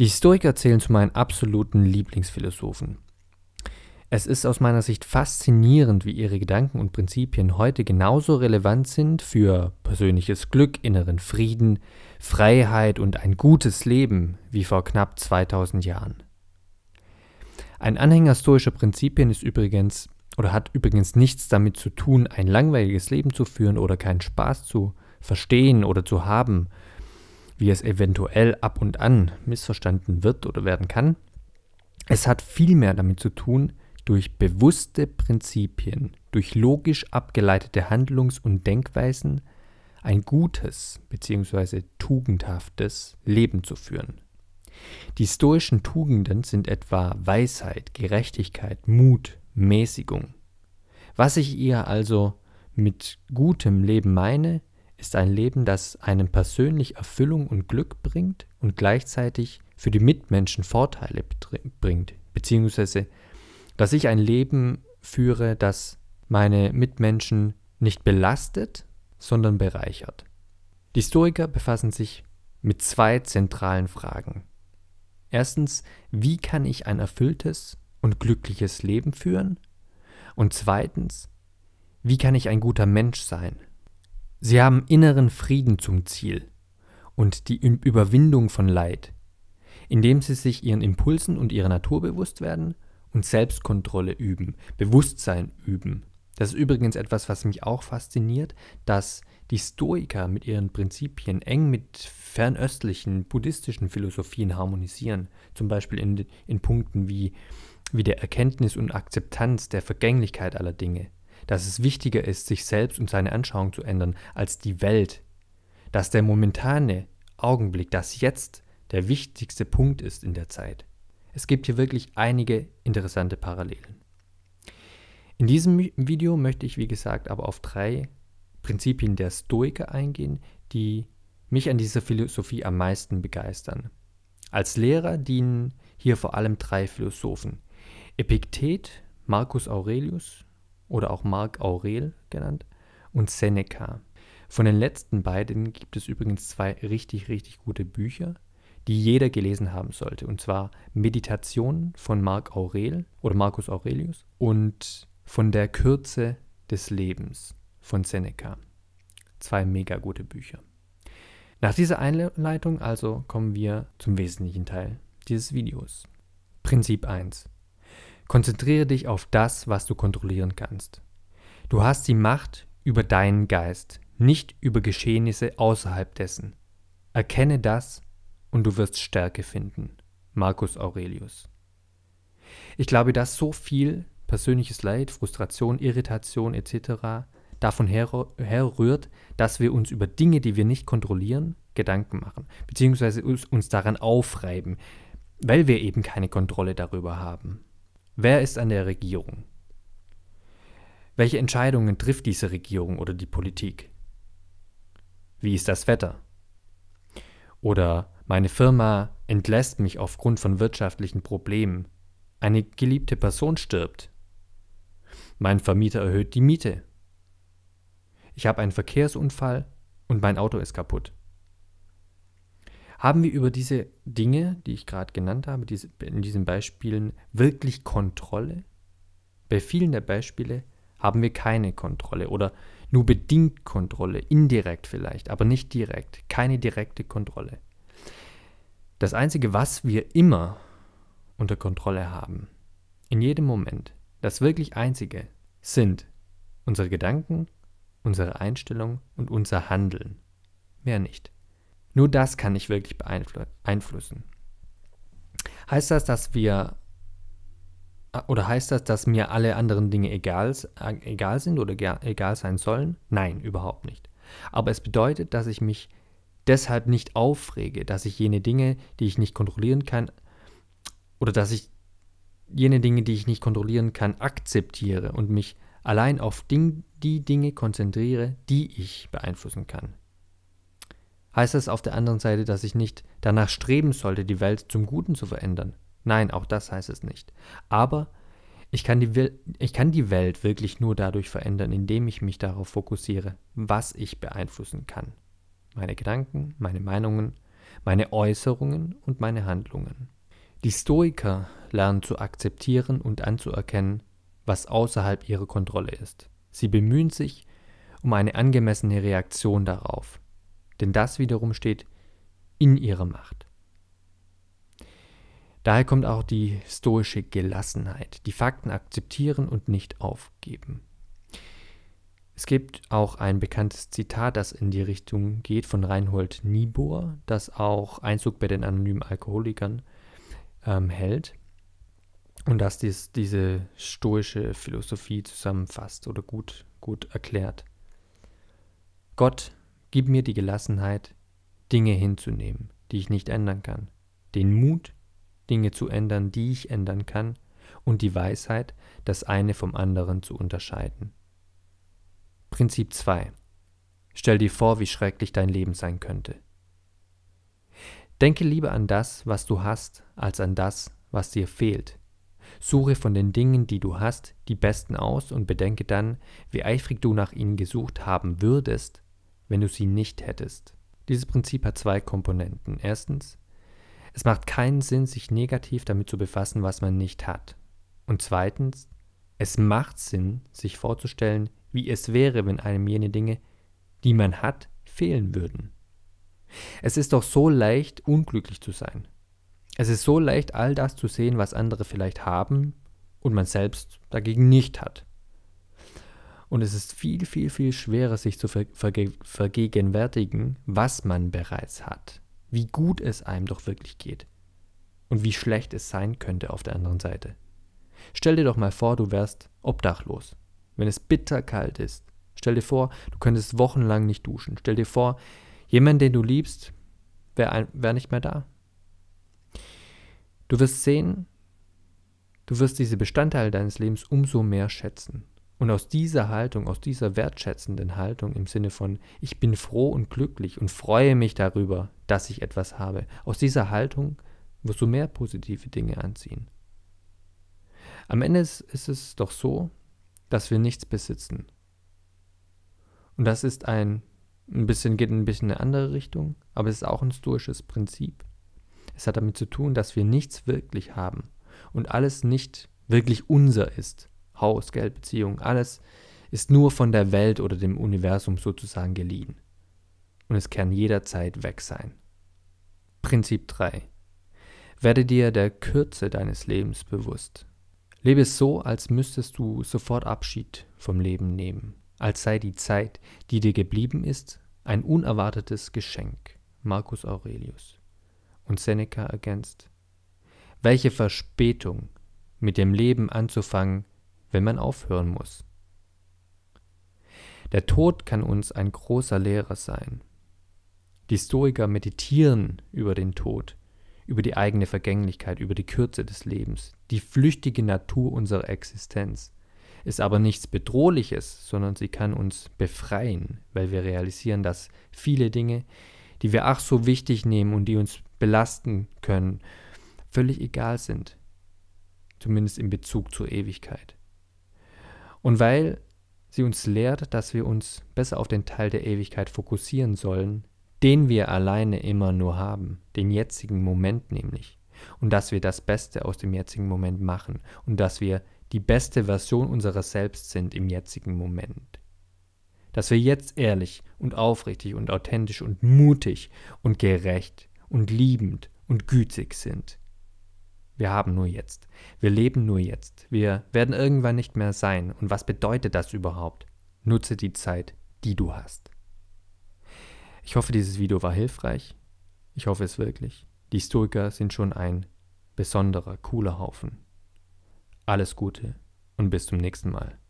Die Stoiker zählen zu meinen absoluten Lieblingsphilosophen. Es ist aus meiner Sicht faszinierend, wie ihre Gedanken und Prinzipien heute genauso relevant sind für persönliches Glück, inneren Frieden, Freiheit und ein gutes Leben wie vor knapp 2000 Jahren. Ein Anhänger stoischer Prinzipien ist übrigens oder hat übrigens nichts damit zu tun, ein langweiliges Leben zu führen oder keinen Spaß zu verstehen oder zu haben, wie es eventuell ab und an missverstanden wird oder werden kann. Es hat viel mehr damit zu tun, durch bewusste Prinzipien, durch logisch abgeleitete Handlungs- und Denkweisen ein gutes bzw. tugendhaftes Leben zu führen. Die stoischen Tugenden sind etwa Weisheit, Gerechtigkeit, Mut, Mäßigung. Was ich ihr also mit gutem Leben meine, ist ein Leben, das einem persönlich Erfüllung und Glück bringt und gleichzeitig für die Mitmenschen Vorteile bringt. Beziehungsweise, dass ich ein Leben führe, das meine Mitmenschen nicht belastet, sondern bereichert. Die Historiker befassen sich mit zwei zentralen Fragen. Erstens, wie kann ich ein erfülltes und glückliches Leben führen? Und zweitens, wie kann ich ein guter Mensch sein? Sie haben inneren Frieden zum Ziel und die Überwindung von Leid, indem sie sich ihren Impulsen und ihrer Natur bewusst werden und Selbstkontrolle üben, Bewusstsein üben. Das ist übrigens etwas, was mich auch fasziniert, dass die Stoiker mit ihren Prinzipien eng mit fernöstlichen buddhistischen Philosophien harmonisieren, zum Beispiel in, in Punkten wie, wie der Erkenntnis und Akzeptanz der Vergänglichkeit aller Dinge dass es wichtiger ist, sich selbst und seine Anschauung zu ändern, als die Welt, dass der momentane Augenblick, das Jetzt, der wichtigste Punkt ist in der Zeit. Es gibt hier wirklich einige interessante Parallelen. In diesem Video möchte ich, wie gesagt, aber auf drei Prinzipien der Stoiker eingehen, die mich an dieser Philosophie am meisten begeistern. Als Lehrer dienen hier vor allem drei Philosophen. Epiktet, Marcus Aurelius oder auch Marc Aurel genannt und Seneca. Von den letzten beiden gibt es übrigens zwei richtig, richtig gute Bücher, die jeder gelesen haben sollte. Und zwar Meditationen von Marc Aurel oder Marcus Aurelius und von der Kürze des Lebens von Seneca. Zwei mega gute Bücher. Nach dieser Einleitung also kommen wir zum wesentlichen Teil dieses Videos. Prinzip 1. Konzentriere dich auf das, was du kontrollieren kannst. Du hast die Macht über deinen Geist, nicht über Geschehnisse außerhalb dessen. Erkenne das und du wirst Stärke finden. Marcus Aurelius. Ich glaube, dass so viel persönliches Leid, Frustration, Irritation etc. davon herrührt, dass wir uns über Dinge, die wir nicht kontrollieren, Gedanken machen, beziehungsweise uns, uns daran aufreiben, weil wir eben keine Kontrolle darüber haben. Wer ist an der Regierung? Welche Entscheidungen trifft diese Regierung oder die Politik? Wie ist das Wetter? Oder meine Firma entlässt mich aufgrund von wirtschaftlichen Problemen. Eine geliebte Person stirbt. Mein Vermieter erhöht die Miete. Ich habe einen Verkehrsunfall und mein Auto ist kaputt haben wir über diese Dinge, die ich gerade genannt habe, diese, in diesen Beispielen, wirklich Kontrolle? Bei vielen der Beispiele haben wir keine Kontrolle oder nur bedingt Kontrolle, indirekt vielleicht, aber nicht direkt, keine direkte Kontrolle. Das Einzige, was wir immer unter Kontrolle haben, in jedem Moment, das wirklich Einzige, sind unsere Gedanken, unsere Einstellung und unser Handeln. Mehr nicht. Nur das kann ich wirklich beeinflussen. Heißt das, dass wir ah, oder heißt das, dass mir alle anderen Dinge egal, äh, egal sind oder egal sein sollen? Nein, überhaupt nicht. Aber es bedeutet, dass ich mich deshalb nicht aufrege, dass ich jene Dinge, die ich nicht kontrollieren kann, oder dass ich jene Dinge, die ich nicht kontrollieren kann, akzeptiere und mich allein auf Ding, die Dinge konzentriere, die ich beeinflussen kann, heißt es auf der anderen Seite, dass ich nicht danach streben sollte, die Welt zum Guten zu verändern. Nein, auch das heißt es nicht. Aber ich kann die, ich kann die Welt wirklich nur dadurch verändern, indem ich mich darauf fokussiere, was ich beeinflussen kann. Meine Gedanken, meine Meinungen, meine Äußerungen und meine Handlungen. Die Stoiker lernen zu akzeptieren und anzuerkennen, was außerhalb ihrer Kontrolle ist. Sie bemühen sich um eine angemessene Reaktion darauf, denn das wiederum steht in ihrer Macht. Daher kommt auch die stoische Gelassenheit, die Fakten akzeptieren und nicht aufgeben. Es gibt auch ein bekanntes Zitat, das in die Richtung geht, von Reinhold Niebuhr, das auch Einzug bei den anonymen Alkoholikern ähm, hält und das dies, diese stoische Philosophie zusammenfasst oder gut, gut erklärt. Gott Gib mir die Gelassenheit, Dinge hinzunehmen, die ich nicht ändern kann, den Mut, Dinge zu ändern, die ich ändern kann, und die Weisheit, das eine vom anderen zu unterscheiden. Prinzip 2. Stell dir vor, wie schrecklich dein Leben sein könnte. Denke lieber an das, was du hast, als an das, was dir fehlt. Suche von den Dingen, die du hast, die besten aus und bedenke dann, wie eifrig du nach ihnen gesucht haben würdest, wenn du sie nicht hättest. Dieses Prinzip hat zwei Komponenten. Erstens, es macht keinen Sinn, sich negativ damit zu befassen, was man nicht hat. Und zweitens, es macht Sinn, sich vorzustellen, wie es wäre, wenn einem jene Dinge, die man hat, fehlen würden. Es ist doch so leicht, unglücklich zu sein. Es ist so leicht, all das zu sehen, was andere vielleicht haben und man selbst dagegen nicht hat. Und es ist viel, viel, viel schwerer, sich zu verge vergegenwärtigen, was man bereits hat, wie gut es einem doch wirklich geht und wie schlecht es sein könnte auf der anderen Seite. Stell dir doch mal vor, du wärst obdachlos, wenn es bitterkalt ist. Stell dir vor, du könntest wochenlang nicht duschen. Stell dir vor, jemand, den du liebst, wäre wär nicht mehr da. Du wirst sehen, du wirst diese Bestandteile deines Lebens umso mehr schätzen und aus dieser Haltung, aus dieser wertschätzenden Haltung im Sinne von, ich bin froh und glücklich und freue mich darüber, dass ich etwas habe, aus dieser Haltung wirst du mehr positive Dinge anziehen. Am Ende ist, es doch so, dass wir nichts besitzen. Und das ist ein, ein bisschen, geht ein bisschen in eine andere Richtung, aber es ist auch ein stoisches Prinzip. Es hat damit zu tun, dass wir nichts wirklich haben und alles nicht wirklich unser ist. Haus, Geld, Beziehungen, alles ist nur von der Welt oder dem Universum sozusagen geliehen. Und es kann jederzeit weg sein. Prinzip 3. Werde dir der Kürze deines Lebens bewusst. Lebe so, als müsstest du sofort Abschied vom Leben nehmen, als sei die Zeit, die dir geblieben ist, ein unerwartetes Geschenk. Marcus Aurelius. Und Seneca ergänzt, welche Verspätung, mit dem Leben anzufangen, wenn man aufhören muss. Der Tod kann uns ein großer Lehrer sein. Die Stoiker meditieren über den Tod, über die eigene Vergänglichkeit, über die Kürze des Lebens, die flüchtige Natur unserer Existenz. Ist aber nichts Bedrohliches, sondern sie kann uns befreien, weil wir realisieren, dass viele Dinge, die wir ach so wichtig nehmen und die uns belasten können, völlig egal sind, zumindest in Bezug zur Ewigkeit. Und weil sie uns lehrt, dass wir uns besser auf den Teil der Ewigkeit fokussieren sollen, den wir alleine immer nur haben, den jetzigen Moment nämlich, und dass wir das Beste aus dem jetzigen Moment machen und dass wir die beste Version unseres selbst sind im jetzigen Moment. Dass wir jetzt ehrlich und aufrichtig und authentisch und mutig und gerecht und liebend und gütig sind wir haben nur jetzt. Wir leben nur jetzt. Wir werden irgendwann nicht mehr sein. Und was bedeutet das überhaupt? Nutze die Zeit, die du hast. Ich hoffe, dieses Video war hilfreich. Ich hoffe es wirklich. Die Stoiker sind schon ein besonderer, cooler Haufen. Alles Gute und bis zum nächsten Mal.